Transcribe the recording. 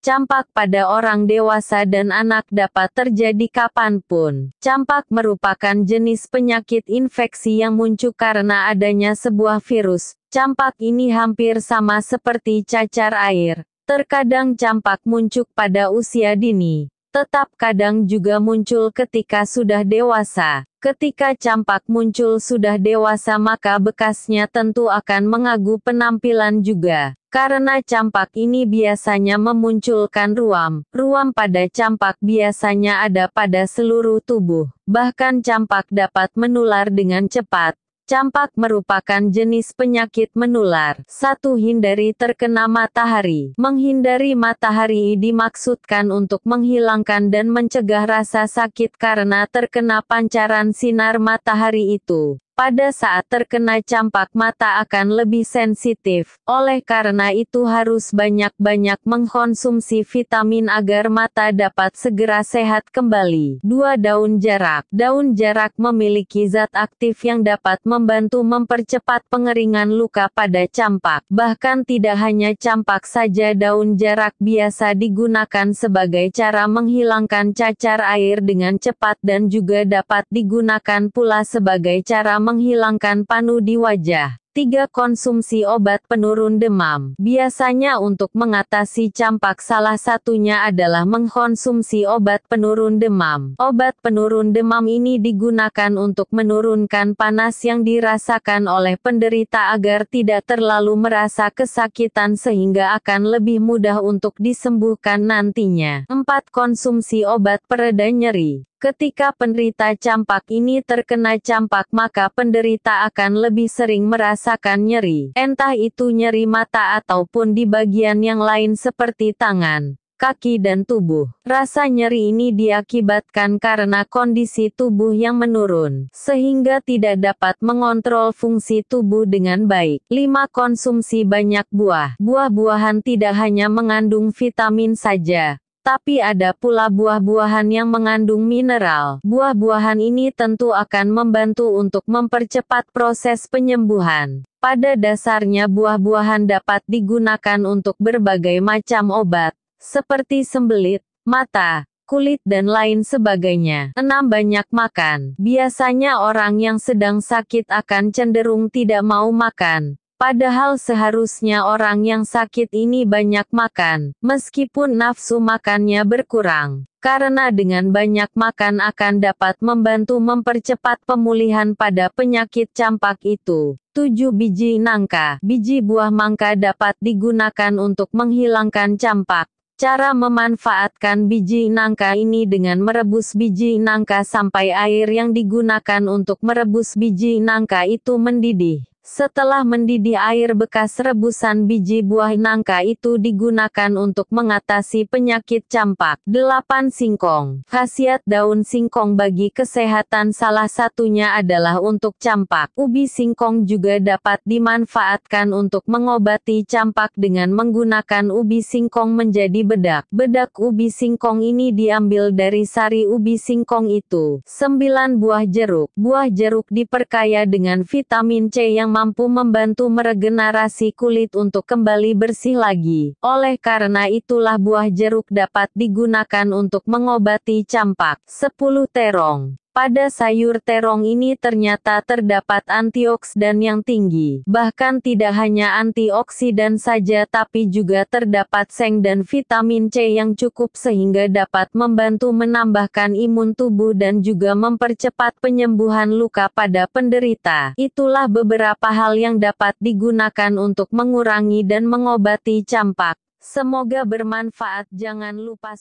Campak pada orang dewasa dan anak dapat terjadi kapanpun. Campak merupakan jenis penyakit infeksi yang muncul karena adanya sebuah virus. Campak ini hampir sama seperti cacar air. Terkadang campak muncul pada usia dini tetap kadang juga muncul ketika sudah dewasa. Ketika campak muncul sudah dewasa maka bekasnya tentu akan mengagu penampilan juga. Karena campak ini biasanya memunculkan ruam. Ruam pada campak biasanya ada pada seluruh tubuh. Bahkan campak dapat menular dengan cepat. Campak merupakan jenis penyakit menular. Satu hindari terkena matahari. Menghindari matahari dimaksudkan untuk menghilangkan dan mencegah rasa sakit karena terkena pancaran sinar matahari itu pada saat terkena campak mata akan lebih sensitif. Oleh karena itu harus banyak-banyak mengkonsumsi vitamin agar mata dapat segera sehat kembali. 2. Daun jarak. Daun jarak memiliki zat aktif yang dapat membantu mempercepat pengeringan luka pada campak. Bahkan tidak hanya campak saja daun jarak biasa digunakan sebagai cara menghilangkan cacar air dengan cepat dan juga dapat digunakan pula sebagai cara menghilangkan panu di wajah. 3. Konsumsi obat penurun demam. Biasanya untuk mengatasi campak salah satunya adalah mengkonsumsi obat penurun demam. Obat penurun demam ini digunakan untuk menurunkan panas yang dirasakan oleh penderita agar tidak terlalu merasa kesakitan sehingga akan lebih mudah untuk disembuhkan nantinya. 4. Konsumsi obat pereda nyeri. Ketika penderita campak ini terkena campak maka penderita akan lebih sering merasakan nyeri, entah itu nyeri mata ataupun di bagian yang lain seperti tangan, kaki dan tubuh. Rasa nyeri ini diakibatkan karena kondisi tubuh yang menurun, sehingga tidak dapat mengontrol fungsi tubuh dengan baik. 5. Konsumsi banyak buah. Buah-buahan tidak hanya mengandung vitamin saja, tapi ada pula buah-buahan yang mengandung mineral. Buah-buahan ini tentu akan membantu untuk mempercepat proses penyembuhan. Pada dasarnya buah-buahan dapat digunakan untuk berbagai macam obat, seperti sembelit, mata, kulit dan lain sebagainya. Enam Banyak makan. Biasanya orang yang sedang sakit akan cenderung tidak mau makan, Padahal seharusnya orang yang sakit ini banyak makan, meskipun nafsu makannya berkurang. Karena dengan banyak makan akan dapat membantu mempercepat pemulihan pada penyakit campak itu. 7 biji nangka, biji buah mangga dapat digunakan untuk menghilangkan campak. Cara memanfaatkan biji nangka ini dengan merebus biji nangka sampai air yang digunakan untuk merebus biji nangka itu mendidih. Setelah mendidih air bekas rebusan biji buah nangka itu digunakan untuk mengatasi penyakit campak. 8. Singkong Khasiat daun singkong bagi kesehatan salah satunya adalah untuk campak. Ubi singkong juga dapat dimanfaatkan untuk mengobati campak dengan menggunakan ubi singkong menjadi bedak. Bedak ubi singkong ini diambil dari sari ubi singkong itu. 9. Buah jeruk Buah jeruk diperkaya dengan vitamin C yang mampu membantu meregenerasi kulit untuk kembali bersih lagi. Oleh karena itulah buah jeruk dapat digunakan untuk mengobati campak. 10 terong pada sayur terong ini ternyata terdapat antioksidan yang tinggi. Bahkan tidak hanya antioksidan saja tapi juga terdapat seng dan vitamin C yang cukup sehingga dapat membantu menambahkan imun tubuh dan juga mempercepat penyembuhan luka pada penderita. Itulah beberapa hal yang dapat digunakan untuk mengurangi dan mengobati campak. Semoga bermanfaat. Jangan lupa